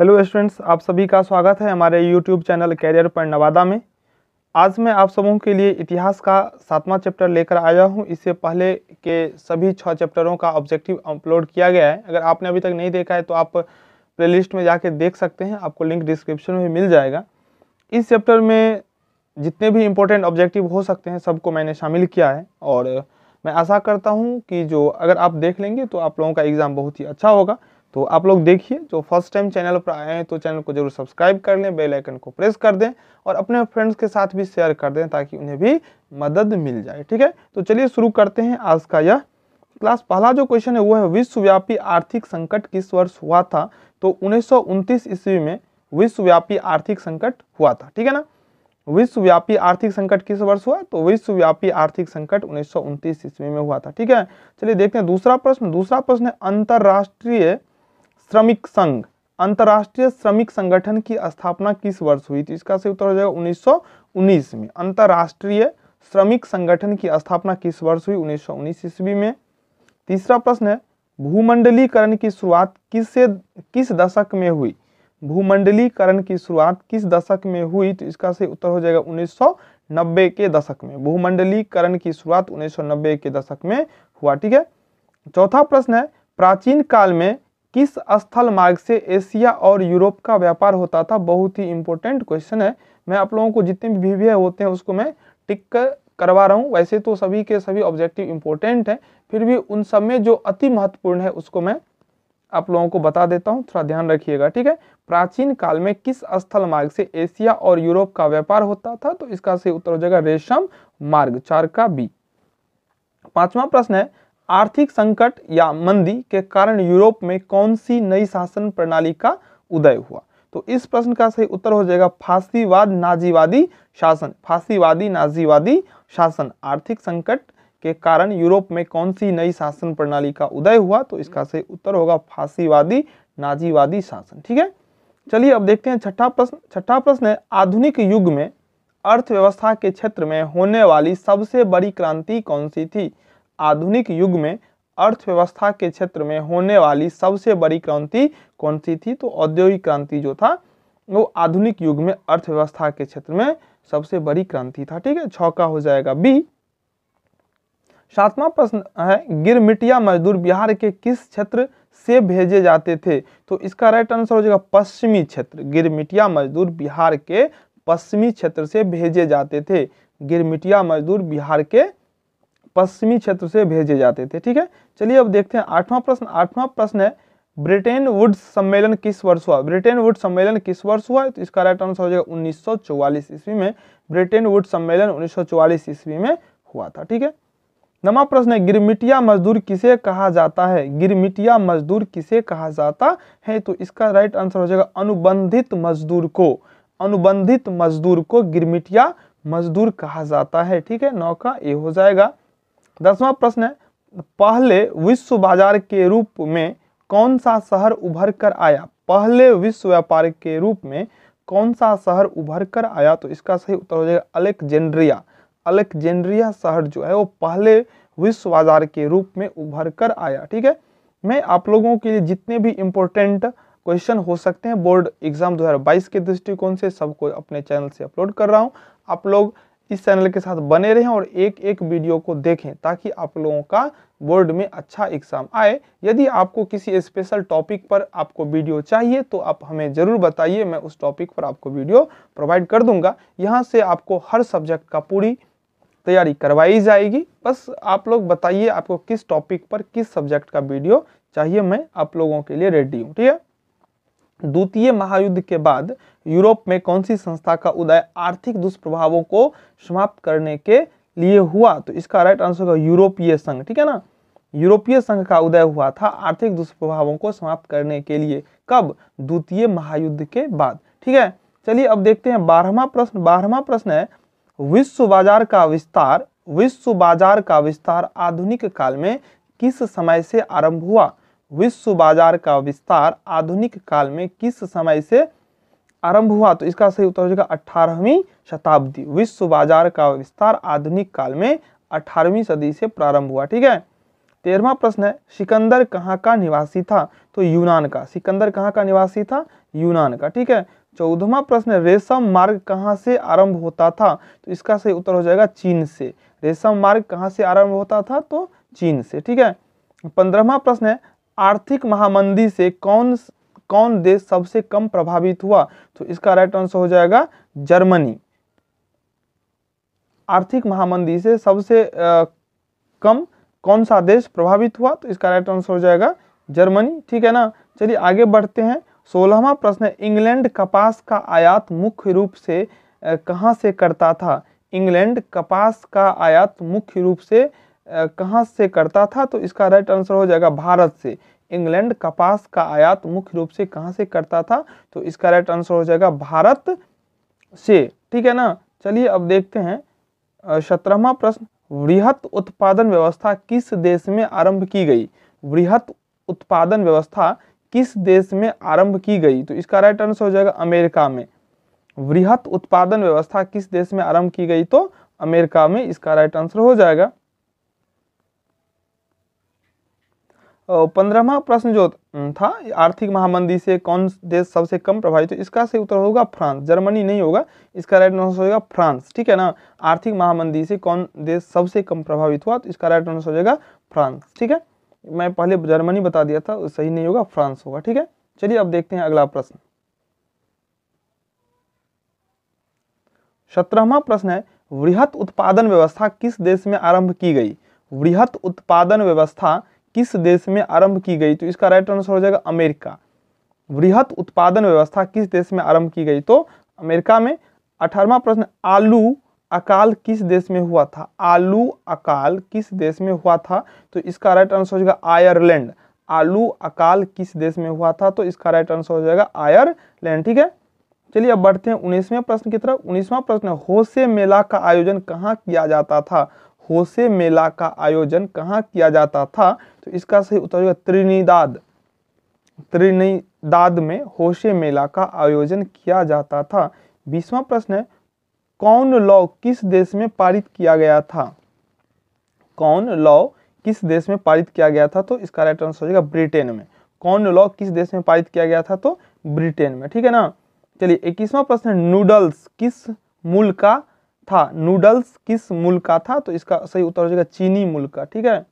hello students आप सभी का स्वागत है हमारे यूट्यूब चैनल कैरियर पर नवादा में आज मैं आप सबों के लिए इतिहास का सातवां चैप्टर लेकर आया हूं इससे पहले के सभी छः चैप्टरों का ऑब्जेक्टिव अपलोड किया गया है अगर आपने अभी तक नहीं देखा है तो आप प्लेलिस्ट में जाके देख सकते हैं आपको लिंक डिस्क्रिप्शन में मिल जाएगा इस चैप्टर में जितने भी इम्पोर्टेंट ऑब्जेक्टिव हो सकते हैं सबको मैंने शामिल किया है और मैं आशा करता हूँ कि जो अगर आप देख लेंगे तो आप लोगों का एग्ज़ाम बहुत ही अच्छा होगा तो आप लोग देखिए जो फर्स्ट टाइम चैनल पर आए हैं तो चैनल को जरूर सब्सक्राइब कर लें बेल आइकन को प्रेस कर दें और अपने फ्रेंड्स के साथ भी शेयर कर दें ताकि उन्हें भी मदद मिल जाए ठीक है तो चलिए शुरू करते हैं आज का यह क्लास पहला जो क्वेश्चन है वो है विश्वव्यापी आर्थिक संकट किस वर्ष हुआ था तो उन्नीस ईस्वी में विश्वव्यापी आर्थिक संकट हुआ था ठीक है ना विश्वव्यापी आर्थिक संकट किस वर्ष हुआ तो विश्वव्यापी आर्थिक संकट उन्नीस ईस्वी में हुआ था ठीक है चलिए देखते हैं दूसरा प्रश्न दूसरा प्रश्न है अंतर्राष्ट्रीय श्रमिक संघ अंतर्राष्ट्रीय श्रमिक संगठन की स्थापना किस वर्ष हुई तो इसका से उत्तर हो जाएगा 1919 में अंतर्राष्ट्रीय श्रमिक संगठन की स्थापना किस वर्ष हुई 1919 ईस्वी में तीसरा प्रश्न है भूमंडलीकरण की शुरुआत किससे किस दशक में हुई भूमंडलीकरण की शुरुआत किस दशक में हुई तो इसका सही उत्तर हो जाएगा 1990 के दशक में भूमंडलीकरण की शुरुआत 1990 के दशक में हुआ ठीक है चौथा प्रश्न है प्राचीन काल में किस स्थल मार्ग से एशिया और यूरोप का व्यापार होता था बहुत ही इंपॉर्टेंट क्वेश्चन है मैं आप लोगों को जितने भी वीवीआई होते हैं उसको मैं टिक करवा रहा हूँ वैसे तो सभी के सभी ऑब्जेक्टिव इंपॉर्टेंट हैं फिर भी उन सब में जो अति महत्वपूर्ण है उसको मैं आप लोगों को बता देता हूँ थोड़ा ध्यान रखिएगा ठीक है प्राचीन काल में किस स्थल मार्ग से एशिया और यूरोप का व्यापार होता था तो इसका से उत्तर हो जाएगा रेशम मार्ग चार का बी पांचवा प्रश्न है आर्थिक संकट या मंदी के कारण यूरोप में कौन सी नई शासन प्रणाली का उदय हुआ तो इस प्रश्न का सही उत्तर हो जाएगा फांसीवाद नाजीवादी शासन फांसीवादी नाजीवादी शासन आर्थिक संकट के कारण यूरोप में कौन सी नई शासन प्रणाली का उदय हुआ तो इसका सही उत्तर होगा फांसीवादी नाजीवादी शासन ठीक है चलिए अब देखते हैं छठा प्रश्न छठा प्रश्न है आधुनिक युग में अर्थव्यवस्था के क्षेत्र में होने वाली सबसे बड़ी क्रांति कौन सी थी आधुनिक युग में अर्थव्यवस्था के क्षेत्र में होने वाली सबसे बड़ी क्रांति कौन सी थी तो औद्योगिक क्रांति जो था वो आधुनिक युग में अर्थव्यवस्था के क्षेत्र में सबसे बड़ी क्रांति था ठीक है छ का हो जाएगा बी सातवां प्रश्न है गिरमिटिया मजदूर बिहार के किस क्षेत्र से भेजे जाते थे तो इसका राइट आंसर हो जाएगा पश्चिमी क्षेत्र गिरमिटिया मजदूर बिहार के पश्चिमी क्षेत्र से भेजे जाते थे गिरमिटिया मजदूर बिहार के पश्चिमी क्षेत्र से भेजे जाते थे ठीक है चलिए अब देखते हैं आठवां प्रश्न आठवां प्रश्न है ब्रिटेन वुड्स सम्मेलन किस वर्ष हुआ ब्रिटेन वुड सम्मेलन किस वर्ष हुआ तो इसका राइट आंसर हो जाएगा 1944 ईस्वी में ब्रिटेन वुड सम्मेलन उन्नीस ईस्वी में हुआ था ठीक है नवा प्रश्न है गिरमिटिया मजदूर किसे कहा जाता है गिरमिटिया मजदूर किसे कहा जाता है तो इसका राइट आंसर हो जाएगा अनुबंधित मजदूर को अनुबंधित मजदूर को गिरमिटिया मजदूर कहा जाता है ठीक है नौ का ए हो जाएगा दसवां प्रश्न है पहले विश्व बाजार के रूप में कौन सा शहर उभर कर आया पहले विश्व व्यापार के रूप में कौन सा शहर उभर कर आया तो इसका सही उत्तर हो जाएगा अलेक्जेंड्रिया अलेक्जेंड्रिया शहर जो है वो पहले विश्व बाजार के रूप में उभर कर आया ठीक है मैं आप लोगों के लिए जितने भी इम्पोर्टेंट क्वेश्चन हो सकते हैं बोर्ड एग्जाम 2022 के दृष्टिकोण से सबको अपने चैनल से अपलोड कर रहा हूँ आप लोग इस चैनल के साथ बने रहें और एक एक वीडियो को देखें ताकि आप लोगों का बोर्ड में अच्छा एग्जाम आए यदि आपको किसी स्पेशल टॉपिक पर आपको वीडियो चाहिए तो आप हमें ज़रूर बताइए मैं उस टॉपिक पर आपको वीडियो प्रोवाइड कर दूंगा यहाँ से आपको हर सब्जेक्ट का पूरी तैयारी करवाई जाएगी बस आप लोग बताइए आपको किस टॉपिक पर किस सब्जेक्ट का वीडियो चाहिए मैं आप लोगों के लिए रेडी हूँ ठीक है द्वितीय महायुद्ध के बाद यूरोप में कौन सी संस्था का उदय आर्थिक दुष्प्रभावों को समाप्त करने के लिए हुआ तो इसका राइट आंसर होगा यूरोपीय संघ ठीक है ना यूरोपीय संघ का उदय हुआ था आर्थिक दुष्प्रभावों को समाप्त करने के लिए कब द्वितीय महायुद्ध के बाद ठीक है चलिए अब देखते हैं बारहवा प्रश्न बारहवा प्रश्न है विश्व बाजार का विस्तार विश्व बाजार का विस्तार आधुनिक काल में किस समय से आरंभ हुआ विश्व बाजार का विस्तार आधुनिक काल में किस समय से आरंभ हुआ तो इसका सही उत्तर हो जाएगा अठारहवीं शताब्दी विश्व बाजार का विस्तार आधुनिक काल में अठारहवीं सदी से प्रारंभ हुआ ठीक है तेरहवा प्रश्न है सिकंदर कहाँ का निवासी था तो यूनान का सिकंदर कहाँ का निवासी था यूनान का ठीक है चौदहवा प्रश्न रेशम मार्ग कहाँ से आरंभ होता था तो इसका सही उत्तर हो जाएगा चीन से रेशम मार्ग कहाँ से आरंभ होता था तो चीन से ठीक है पंद्रहवा प्रश्न है आर्थिक महामंदी से कौन कौन देश सबसे कम प्रभावित हुआ तो इसका राइट आंसर हो जाएगा जर्मनी आर्थिक महामंदी से सबसे आ, कम कौन सा देश प्रभावित हुआ तो इसका राइट आंसर हो जाएगा जर्मनी ठीक है ना चलिए आगे बढ़ते हैं सोलहवा प्रश्न इंग्लैंड कपास का आयात मुख्य रूप से कहाँ से करता था इंग्लैंड कपास का आयात मुख्य रूप से कहाँ से करता था तो इसका राइट आंसर हो जाएगा भारत से इंग्लैंड कपास का आयात मुख्य रूप से कहाँ से करता था तो इसका राइट आंसर हो जाएगा भारत से ठीक है ना चलिए अब देखते हैं सत्रहवा प्रश्न वृहत उत्पादन व्यवस्था किस देश में आरंभ की गई वृहत उत्पादन व्यवस्था किस देश में आरंभ की गई तो इसका राइट आंसर हो जाएगा अमेरिका में वृहत उत्पादन व्यवस्था किस देश में आरंभ की गई तो अमेरिका में इसका राइट आंसर हो जाएगा पंद्रहवा प्रश्न जो था आर्थिक महामंदी से कौन देश सबसे कम प्रभावित है तो इसका सही उत्तर होगा फ्रांस जर्मनी नहीं होगा इसका राइट आंसर हो जाएगा फ्रांस ठीक है ना आर्थिक महामंदी से कौन देश सबसे कम प्रभावित हुआ तो इसका राइट आंसर हो जाएगा फ्रांस ठीक है मैं पहले जर्मनी बता दिया था तो सही नहीं होगा फ्रांस होगा ठीक है चलिए अब देखते हैं अगला प्रश्न सत्रहवा प्रश्न है वृहत उत्पादन व्यवस्था किस देश में आरंभ की गई वृहत उत्पादन व्यवस्था किस देश में आरंभ की गई तो इसका राइट आंसर हो जाएगा अमेरिका वृहत उत्पादन व्यवस्था किस देश में आरंभ की गई तो अमेरिका में अठारवा प्रश्न आलू अकाल किस देश में हुआ था आलू अकाल किस देश में हुआ था तो इसका राइट आंसर हो जाएगा आयरलैंड आलू अकाल किस देश में हुआ था तो इसका राइट आंसर हो जाएगा आयरलैंड ठीक है चलिए अब बढ़ते हैं उन्नीसवें प्रश्न की तरफ उन्नीसवा प्रश्न होसे मेला का आयोजन कहाँ किया जाता था होसे मेला का आयोजन कहाँ किया जाता था तो इसका सही उत्तर होगा त्रिनिदाद त्रिनिदाद में होशे मेला का आयोजन किया जाता था बीसवा प्रश्न है कौन लॉ किस देश में पारित किया गया था कौन लॉ किस देश में पारित किया गया था तो इसका राइट आंसर हो जाएगा ब्रिटेन में कौन लॉ किस देश में पारित किया गया था तो ब्रिटेन में ठीक है ना चलिए इक्कीसवा प्रश्न नूडल्स किस मूल का था नूडल्स किस मूल का था तो इसका सही उत्तर हो जाएगा चीनी मूल का ठीक है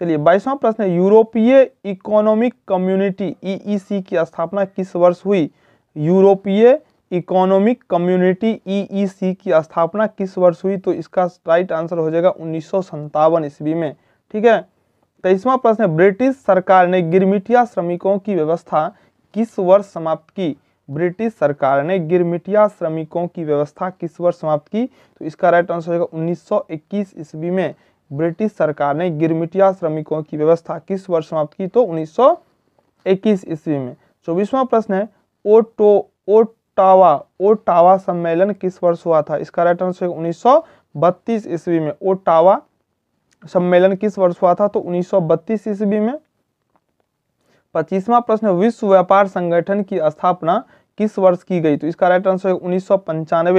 चलिए बाईसवां प्रश्न है यूरोपीय इकोनॉमिक कम्युनिटी ईईसी की स्थापना किस वर्ष हुई यूरोपीय इकोनॉमिक कम्युनिटी ईईसी की स्थापना किस वर्ष हुई तो इसका राइट आंसर हो जाएगा उन्नीस ईस्वी में ठीक है तेईसवां प्रश्न है ब्रिटिश सरकार ने गिरमिटिया श्रमिकों की व्यवस्था किस वर्ष समाप्त की ब्रिटिश सरकार ने गिरमिटिया श्रमिकों की व्यवस्था किस वर्ष समाप्त की तो इसका राइट आंसर होगा 1921 ईस्वी में ब्रिटिश सरकार ने गिरमिटिया श्रमिकों की व्यवस्था किस वर्ष समाप्त की तो 1921 ईस्वी में चौबीसवा प्रश्न है ओटो ओटावा ओटावा सम्मेलन किस वर्ष हुआ था इसका राइट आंसर उन्नीस सौ ईस्वी में ओटावा सम्मेलन किस वर्ष हुआ था तो 1932 ईस्वी में पच्चीसवा प्रश्न विश्व व्यापार संगठन की स्थापना किस वर्ष की गई तो इसका राइट आंसर उन्नीस सौ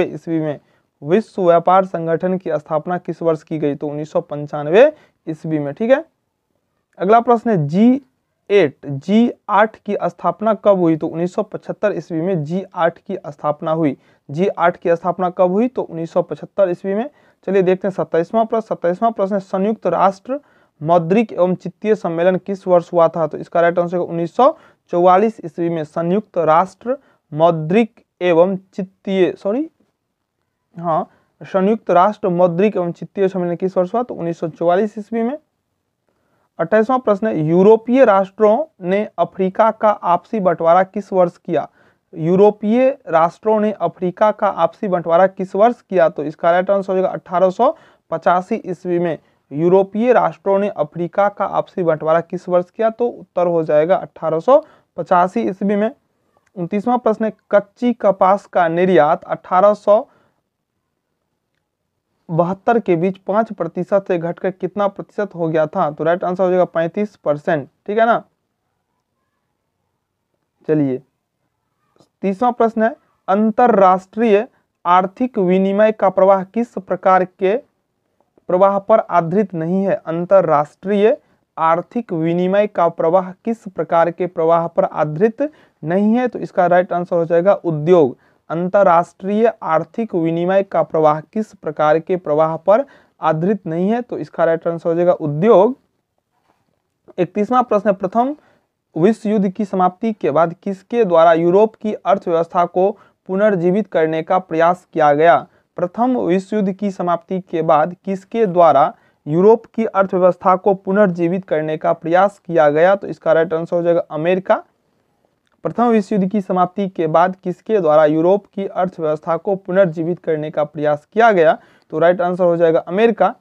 ईस्वी में विश्व व्यापार संगठन की स्थापना किस वर्ष की गई तो उन्नीस सौ ईस्वी में ठीक है अगला प्रश्न है जी एट जी आठ की स्थापना कब हुई तो 1975 ईस्वी में जी आठ की स्थापना हुई जी आठ की स्थापना कब हुई तो 1975 ईस्वी में चलिए देखते हैं सत्ताईसवां प्रश्न सत्ताईसवां प्रश्न संयुक्त राष्ट्र मौद्रिक एवं चित्तीय सम्मेलन किस वर्ष हुआ था तो इसका राइट आंसर उन्नीस सौ ईस्वी में संयुक्त राष्ट्र मौद्रिक एवं चित्तीय सॉरी हाँ संयुक्त राष्ट्र मौद्रिक एवं चित्तीय सम्मेलन किस वर्ष हुआ तो उन्नीस ईस्वी में अट्ठाईसवां प्रश्न यूरोपीय राष्ट्रों ने अफ्रीका का आपसी बंटवारा किस वर्ष किया यूरोपीय राष्ट्रों ने अफ्रीका का आपसी बंटवारा किस वर्ष किया तो इसका राइट आंसर हो जाएगा अठारह ईस्वी में यूरोपीय राष्ट्रों ने अफ्रीका का आपसी बंटवारा किस वर्ष किया तो उत्तर हो जाएगा अठारह ईस्वी में उनतीसवां प्रश्न कच्ची कपास का निर्यात अठारह बहत्तर के बीच पाँच प्रतिशत से घटकर कितना प्रतिशत हो गया था तो राइट आंसर हो जाएगा पैंतीस परसेंट ठीक है ना चलिए तीसवा प्रश्न है अंतर्राष्ट्रीय आर्थिक विनिमय का प्रवाह किस प्रकार के प्रवाह पर आधारित नहीं है अंतर्राष्ट्रीय आर्थिक विनिमय का प्रवाह किस प्रकार के प्रवाह पर आधारित नहीं है तो इसका राइट आंसर हो जाएगा उद्योग अंतर्राष्ट्रीय आर्थिक विनिमय का प्रवाह किस प्रकार के प्रवाह पर आधारित नहीं है तो इसका राइट आंसर हो जाएगा उद्योग इकतीसवा प्रश्न प्रथम विश्व युद्ध की समाप्ति के बाद किसके द्वारा यूरोप की अर्थव्यवस्था को पुनर्जीवित करने का प्रयास किया गया प्रथम विश्व युद्ध की समाप्ति के बाद किसके द्वारा यूरोप की अर्थव्यवस्था को पुनर्जीवित करने का प्रयास किया गया तो इसका राइट आंसर हो जाएगा अमेरिका प्रथम विश्व युद्ध की समाप्ति के बाद किसके द्वारा यूरोप की अर्थव्यवस्था को पुनर्जीवित करने का प्रयास किया गया तो राइट आंसर हो जाएगा अमेरिका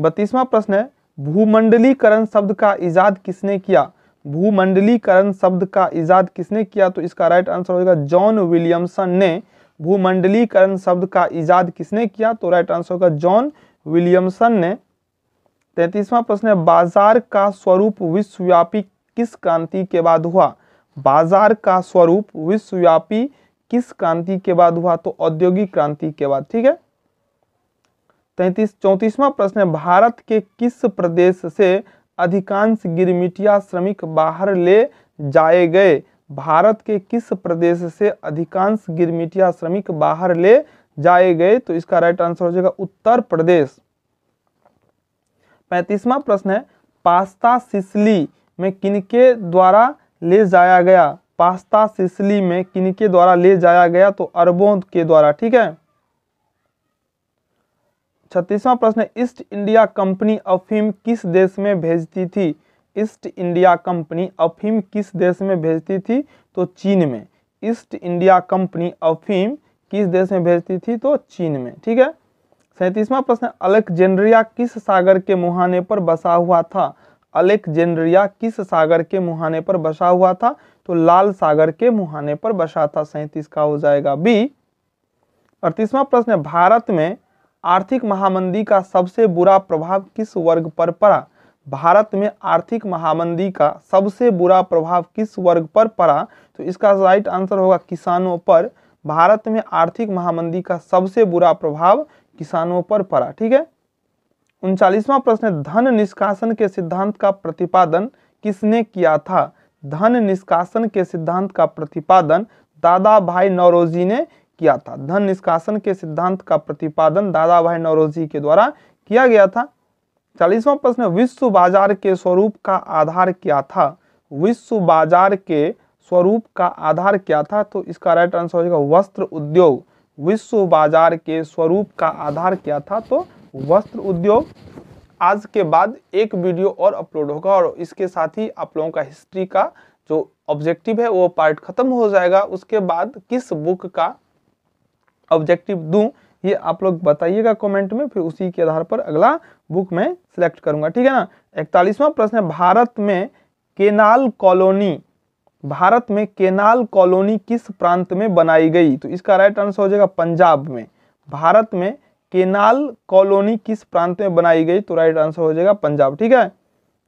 बत्तीसवां प्रश्न है भूमंडलीकरण शब्द का इजाद किसने किया भूमंडलीकरण शब्द का इजाद किसने किया तो इसका राइट आंसर होगा जॉन विलियमसन ने भूमंडलीकरण शब्द का इजाद किसने किया तो राइट आंसर होगा जॉन विलियमसन ने तैतीसवां प्रश्न है बाजार का स्वरूप विश्वव्यापी किस क्रांति के बाद हुआ बाजार का स्वरूप विश्वव्यापी किस क्रांति के बाद हुआ तो औद्योगिक क्रांति के बाद ठीक है तैतीस चौंतीसवां प्रश्न है भारत के किस प्रदेश से अधिकांश गिरमिटिया श्रमिक बाहर ले जाए गए भारत के किस प्रदेश से अधिकांश गिरमिटिया श्रमिक बाहर ले जाए गए तो इसका राइट आंसर हो जाएगा उत्तर प्रदेश पैंतीसवा प्रश्न है पास्ता सिसली में किनके द्वारा ले जाया गया पास्ता सिसली में किनके द्वारा ले जाया गया तो अरबों के द्वारा ठीक है छत्तीसवां प्रश्न ईस्ट इंडिया कंपनी अफीम किस देश में भेजती थी ईस्ट इंडिया कंपनी अफीम किस देश में भेजती थी तो चीन में ईस्ट इंडिया कंपनी अफीम किस देश में भेजती थी तो चीन में ठीक है सैंतीसवां प्रश्न अलेक्जेंड्रिया किस सागर के मुहाने पर बसा हुआ था अलेक्जेंड्रिया किस सागर के मुहाने पर बसा हुआ था तो लाल सागर के मुहाने पर बसा था सैंतीस का हो जाएगा बी अड़तीसवा प्रश्न है भारत में आर्थिक महामंदी का सबसे बुरा प्रभाव किस वर्ग पर पड़ा भारत में आर्थिक महामंदी का सबसे बुरा प्रभाव किस वर्ग पर पड़ा तो इसका राइट आंसर होगा किसानों पर भारत में आर्थिक महामंदी का सबसे बुरा प्रभाव किसानों पर पड़ा ठीक है उनचालीसवां प्रश्न धन निष्कासन के सिद्धांत का प्रतिपादन किसने किया था धन निष्कासन के सिद्धांत का प्रतिपादन दादा भाई नौरोजी ने किया था धन निष्कासन के सिद्धांत का प्रतिपादन दादा भाई नौरोजी के द्वारा किया गया था चालीसवां प्रश्न विश्व बाजार के स्वरूप का आधार क्या था विश्व बाजार के स्वरूप का आधार क्या था तो इसका राइट आंसर हो जाएगा वस्त्र उद्योग विश्व बाजार के स्वरूप का आधार क्या था तो वस्त्र उद्योग आज के बाद एक वीडियो और अपलोड होगा और इसके साथ ही आप लोगों का हिस्ट्री का जो ऑब्जेक्टिव है वो पार्ट खत्म हो जाएगा उसके बाद किस बुक का ऑब्जेक्टिव दूं ये आप लोग बताइएगा कमेंट में फिर उसी के आधार पर अगला बुक में सिलेक्ट करूंगा ठीक है ना इकतालीसवा प्रश्न है भारत में केनाल कॉलोनी भारत में केनाल कॉलोनी किस प्रांत में बनाई गई तो इसका राइट आंसर हो जाएगा पंजाब में भारत में केनाल कॉलोनी किस प्रांत में बनाई गई तो राइट आंसर हो जाएगा पंजाब ठीक है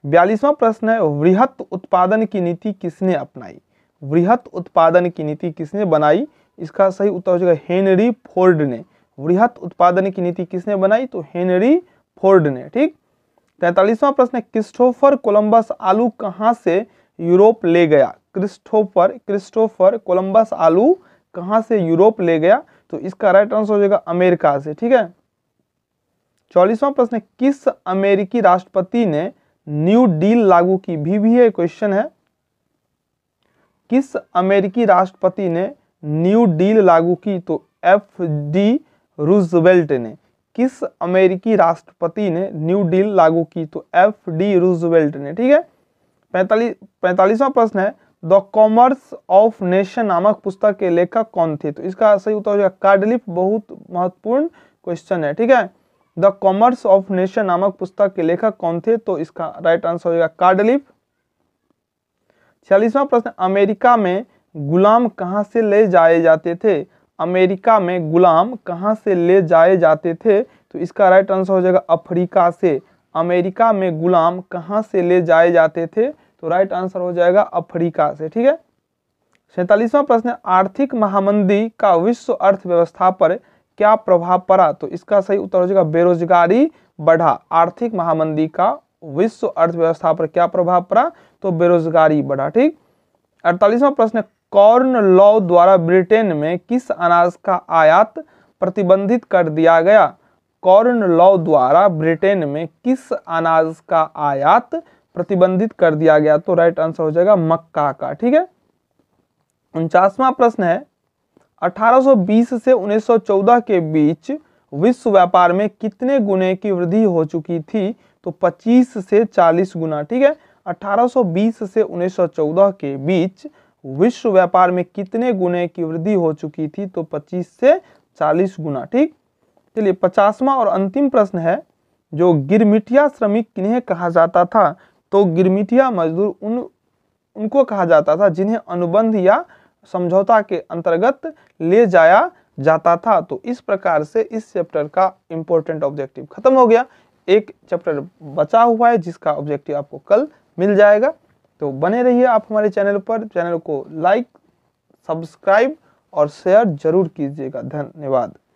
बयालीसवां प्रश्न है वृहत उत्पादन की नीति किसने अपनाई वृहत उत्पादन की नीति किसने बनाई इसका सही उत्तर हो जाएगा हेनरी फोर्ड ने वृहत उत्पादन की नीति किसने बनाई तो हेनरी फोर्ड ने ठीक तैतालीसवां प्रश्न है क्रिस्टोफर कोलंबस आलू कहाँ से यूरोप ले गया क्रिस्टोफर क्रिस्टोफर कोलंबस आलू कहाँ से यूरोप ले गया तो इसका राइट आंसर हो जाएगा अमेरिका से ठीक है चौलीसवां प्रश्न किस अमेरिकी राष्ट्रपति ने न्यू डील लागू की भी भी है क्वेश्चन है किस अमेरिकी राष्ट्रपति ने न्यू डील लागू की तो एफ डी रूजवेल्ट ने किस अमेरिकी राष्ट्रपति ने न्यू डील लागू की तो एफ डी रूजवेल्ट ने ठीक है पैंतालीस पैंतालीसवां प्रश्न है द कॉमर्स ऑफ नेशन नामक पुस्तक के लेखक कौन थे तो इसका सही उत्तर हो जाएगा कार्डलिफ बहुत महत्वपूर्ण क्वेश्चन है ठीक है द कॉमर्स ऑफ नेशन नामक पुस्तक के लेखक कौन थे तो इसका राइट आंसर हो जाएगा कार्डलिफ छियालीसवा प्रश्न अमेरिका में गुलाम कहाँ से ले जाए जाते थे अमेरिका में गुलाम कहाँ से ले जाए जाते थे तो इसका राइट आंसर हो जाएगा अफ्रीका से अमेरिका में गुलाम कहाँ से ले जाए जाते थे तो राइट आंसर हो जाएगा अफ्रीका से ठीक है सैतालीसवां प्रश्न आर्थिक महामंदी का विश्व अर्थव्यवस्था पर क्या प्रभाव पड़ा तो इसका सही उत्तर हो जाएगा बेरोजगारी बढ़ा आर्थिक महामंदी का विश्व अर्थव्यवस्था पर क्या प्रभाव पड़ा तो बेरोजगारी बढ़ा ठीक अड़तालीसवां प्रश्न कॉर्न लॉ द्वारा ब्रिटेन में किस अनाज का आयात प्रतिबंधित कर दिया गया कॉर्न लॉ द्वारा ब्रिटेन में किस अनाज का आयात प्रतिबंधित कर दिया गया तो राइट आंसर हो जाएगा मक्का का ठीक है उनचासवा प्रश्न है 1820 से 1914 के बीच विश्व व्यापार में कितने गुने की वृद्धि हो चुकी थी तो 25 से 40 गुना ठीक है 1820 से 1914 के बीच विश्व व्यापार में कितने गुने की वृद्धि हो चुकी थी तो 25 से 40 गुना ठीक चलिए पचासवा और अंतिम प्रश्न है जो गिरमिटिया श्रमिक किन्हें कहा जाता था तो गिरमिटिया मजदूर उन उनको कहा जाता था जिन्हें अनुबंध या समझौता के अंतर्गत ले जाया जाता था तो इस प्रकार से इस चैप्टर का इम्पोर्टेंट ऑब्जेक्टिव खत्म हो गया एक चैप्टर बचा हुआ है जिसका ऑब्जेक्टिव आपको कल मिल जाएगा तो बने रहिए आप हमारे चैनल पर चैनल को लाइक सब्सक्राइब और शेयर जरूर कीजिएगा धन्यवाद